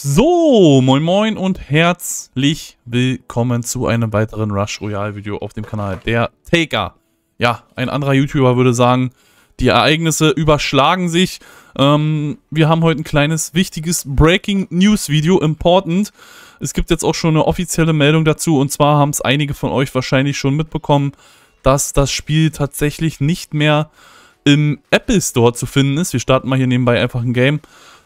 So, moin moin und herzlich willkommen zu einem weiteren Rush Royale Video auf dem Kanal der Taker. Ja, ein anderer YouTuber würde sagen, die Ereignisse überschlagen sich. Ähm, wir haben heute ein kleines, wichtiges Breaking News Video, important. Es gibt jetzt auch schon eine offizielle Meldung dazu und zwar haben es einige von euch wahrscheinlich schon mitbekommen, dass das Spiel tatsächlich nicht mehr im Apple Store zu finden ist. Wir starten mal hier nebenbei einfach ein Game.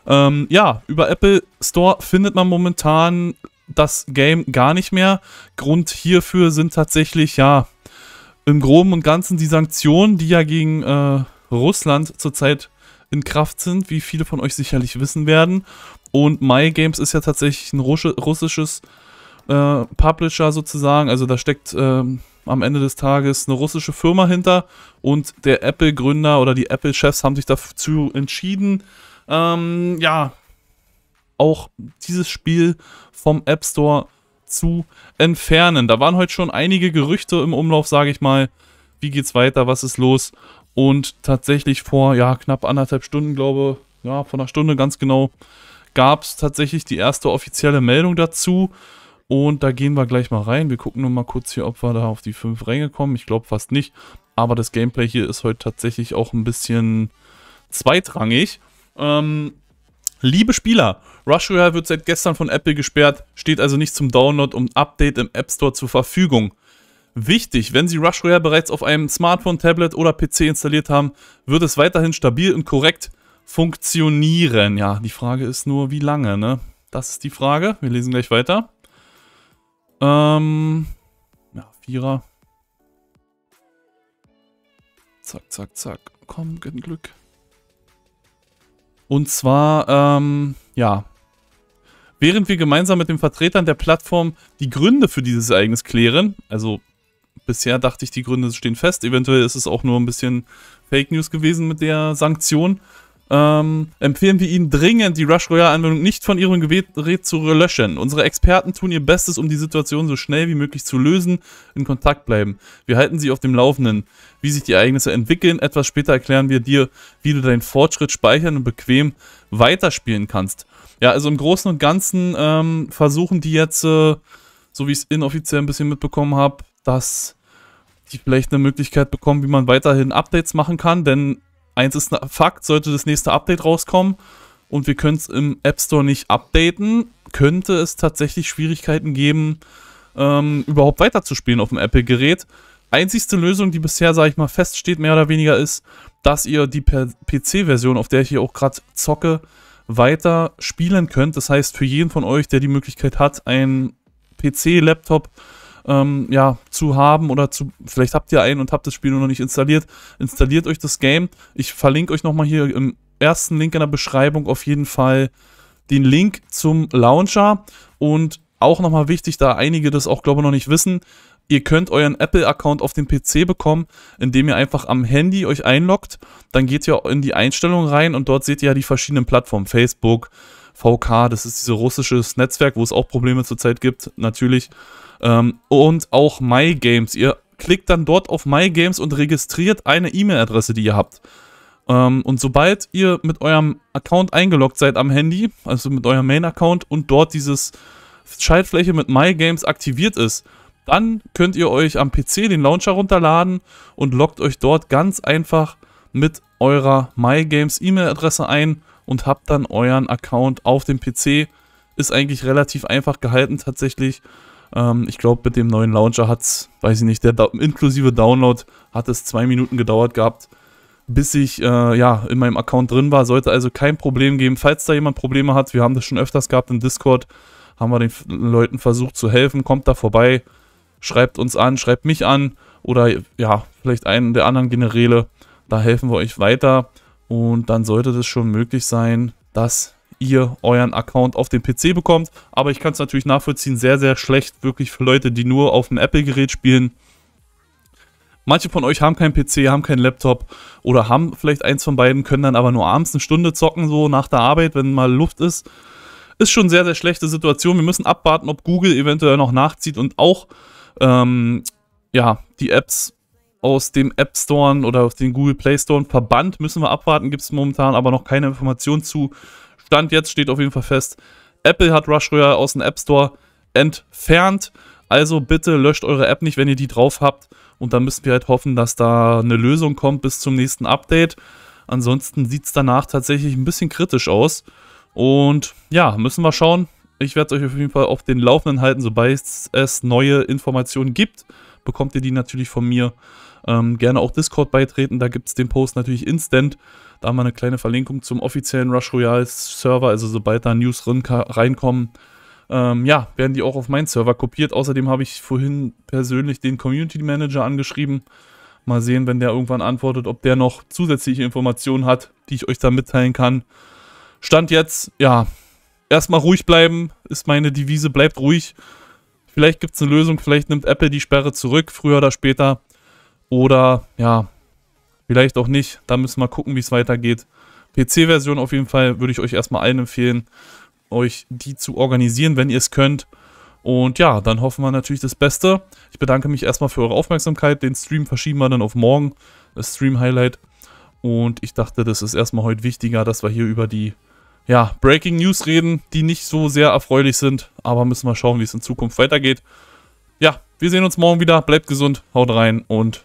Ähm, ja, über Apple Store findet man momentan das Game gar nicht mehr. Grund hierfür sind tatsächlich, ja, im Groben und Ganzen die Sanktionen, die ja gegen äh, Russland zurzeit in Kraft sind, wie viele von euch sicherlich wissen werden. Und MyGames ist ja tatsächlich ein russisches äh, Publisher sozusagen. Also da steckt ähm, am Ende des Tages eine russische Firma hinter. Und der Apple-Gründer oder die Apple-Chefs haben sich dazu entschieden, ähm, ja, auch dieses Spiel vom App Store zu entfernen. Da waren heute schon einige Gerüchte im Umlauf, sage ich mal. Wie geht's weiter? Was ist los? Und tatsächlich vor ja, knapp anderthalb Stunden, glaube ja, vor einer Stunde ganz genau, gab es tatsächlich die erste offizielle Meldung dazu. Und da gehen wir gleich mal rein. Wir gucken nur mal kurz hier, ob wir da auf die fünf Ränge kommen. Ich glaube fast nicht. Aber das Gameplay hier ist heute tatsächlich auch ein bisschen zweitrangig. Ähm, liebe Spieler, RushReal wird seit gestern von Apple gesperrt, steht also nicht zum Download und Update im App Store zur Verfügung. Wichtig, wenn Sie RushReal bereits auf einem Smartphone, Tablet oder PC installiert haben, wird es weiterhin stabil und korrekt funktionieren. Ja, die Frage ist nur, wie lange, ne? Das ist die Frage. Wir lesen gleich weiter. Ähm, ja, Vierer. Zack, zack, zack. Komm, gib Glück. Und zwar, ähm, ja, während wir gemeinsam mit den Vertretern der Plattform die Gründe für dieses Ereignis klären, also bisher dachte ich, die Gründe stehen fest, eventuell ist es auch nur ein bisschen Fake News gewesen mit der Sanktion, ähm, empfehlen wir Ihnen dringend, die Rush Royale-Anwendung nicht von Ihrem Gerät zu löschen. Unsere Experten tun ihr Bestes, um die Situation so schnell wie möglich zu lösen. In Kontakt bleiben. Wir halten Sie auf dem Laufenden, wie sich die Ereignisse entwickeln. Etwas später erklären wir dir, wie du deinen Fortschritt speichern und bequem weiterspielen kannst. Ja, also im Großen und Ganzen ähm, versuchen die jetzt, äh, so wie ich es inoffiziell ein bisschen mitbekommen habe, dass die vielleicht eine Möglichkeit bekommen, wie man weiterhin Updates machen kann, denn eins ist ein Fakt, sollte das nächste Update rauskommen und wir können es im App Store nicht updaten, könnte es tatsächlich Schwierigkeiten geben, ähm, überhaupt weiterzuspielen auf dem Apple-Gerät. Einzigste Lösung, die bisher, sage ich mal, feststeht, mehr oder weniger, ist, dass ihr die PC-Version, auf der ich hier auch gerade zocke, weiter spielen könnt. Das heißt, für jeden von euch, der die Möglichkeit hat, einen PC, Laptop zu ähm, ja, zu haben oder zu, vielleicht habt ihr einen und habt das Spiel noch nicht installiert, installiert euch das Game. Ich verlinke euch nochmal hier im ersten Link in der Beschreibung auf jeden Fall den Link zum Launcher und auch nochmal wichtig, da einige das auch, glaube ich, noch nicht wissen. Ihr könnt euren Apple-Account auf dem PC bekommen, indem ihr einfach am Handy euch einloggt. Dann geht ihr in die Einstellungen rein und dort seht ihr ja die verschiedenen Plattformen. Facebook, VK, das ist dieses russische Netzwerk, wo es auch Probleme zurzeit gibt, natürlich. Ähm, und auch MyGames. Ihr klickt dann dort auf MyGames und registriert eine E-Mail-Adresse, die ihr habt. Ähm, und sobald ihr mit eurem Account eingeloggt seid am Handy, also mit eurem Main-Account und dort dieses Schaltfläche mit MyGames aktiviert ist, dann könnt ihr euch am PC den Launcher runterladen und loggt euch dort ganz einfach mit eurer MyGames E-Mail-Adresse ein und habt dann euren Account auf dem PC. Ist eigentlich relativ einfach gehalten tatsächlich. Ähm, ich glaube, mit dem neuen Launcher hat es, weiß ich nicht, der inklusive Download hat es zwei Minuten gedauert gehabt, bis ich äh, ja in meinem Account drin war. Sollte also kein Problem geben. Falls da jemand Probleme hat, wir haben das schon öfters gehabt im Discord, haben wir den Leuten versucht zu helfen. Kommt da vorbei, schreibt uns an, schreibt mich an oder ja, vielleicht einen der anderen Generäle. Da helfen wir euch weiter. Und dann sollte das schon möglich sein, dass ihr euren Account auf dem PC bekommt. Aber ich kann es natürlich nachvollziehen, sehr, sehr schlecht wirklich für Leute, die nur auf dem Apple-Gerät spielen. Manche von euch haben keinen PC, haben keinen Laptop oder haben vielleicht eins von beiden, können dann aber nur abends eine Stunde zocken, so nach der Arbeit, wenn mal Luft ist. Ist schon eine sehr, sehr schlechte Situation. Wir müssen abwarten, ob Google eventuell noch nachzieht und auch ähm, ja, die Apps aus dem App Store oder aus den Google Play Store verbannt. Müssen wir abwarten, gibt es momentan aber noch keine Informationen zu. Stand jetzt steht auf jeden Fall fest, Apple hat Rush Royale aus dem App Store entfernt. Also bitte löscht eure App nicht, wenn ihr die drauf habt. Und dann müssen wir halt hoffen, dass da eine Lösung kommt bis zum nächsten Update. Ansonsten sieht es danach tatsächlich ein bisschen kritisch aus. Und ja, müssen wir schauen. Ich werde es euch auf jeden Fall auf den Laufenden halten, sobald es neue Informationen gibt bekommt ihr die natürlich von mir. Ähm, gerne auch Discord beitreten, da gibt es den Post natürlich instant. Da haben wir eine kleine Verlinkung zum offiziellen Rush Royale Server, also sobald da News reinkommen, ähm, ja, werden die auch auf meinen Server kopiert. Außerdem habe ich vorhin persönlich den Community Manager angeschrieben. Mal sehen, wenn der irgendwann antwortet, ob der noch zusätzliche Informationen hat, die ich euch da mitteilen kann. Stand jetzt, ja, erstmal ruhig bleiben, ist meine Devise, bleibt ruhig. Vielleicht gibt es eine Lösung, vielleicht nimmt Apple die Sperre zurück, früher oder später. Oder ja, vielleicht auch nicht. Da müssen wir gucken, wie es weitergeht. PC-Version auf jeden Fall würde ich euch erstmal allen empfehlen, euch die zu organisieren, wenn ihr es könnt. Und ja, dann hoffen wir natürlich das Beste. Ich bedanke mich erstmal für eure Aufmerksamkeit. Den Stream verschieben wir dann auf morgen, das Stream-Highlight. Und ich dachte, das ist erstmal heute wichtiger, dass wir hier über die ja, Breaking News reden, die nicht so sehr erfreulich sind. Aber müssen wir schauen, wie es in Zukunft weitergeht. Ja, wir sehen uns morgen wieder. Bleibt gesund, haut rein und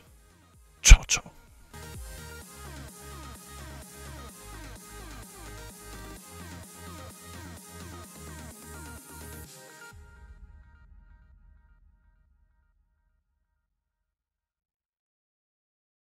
ciao, ciao.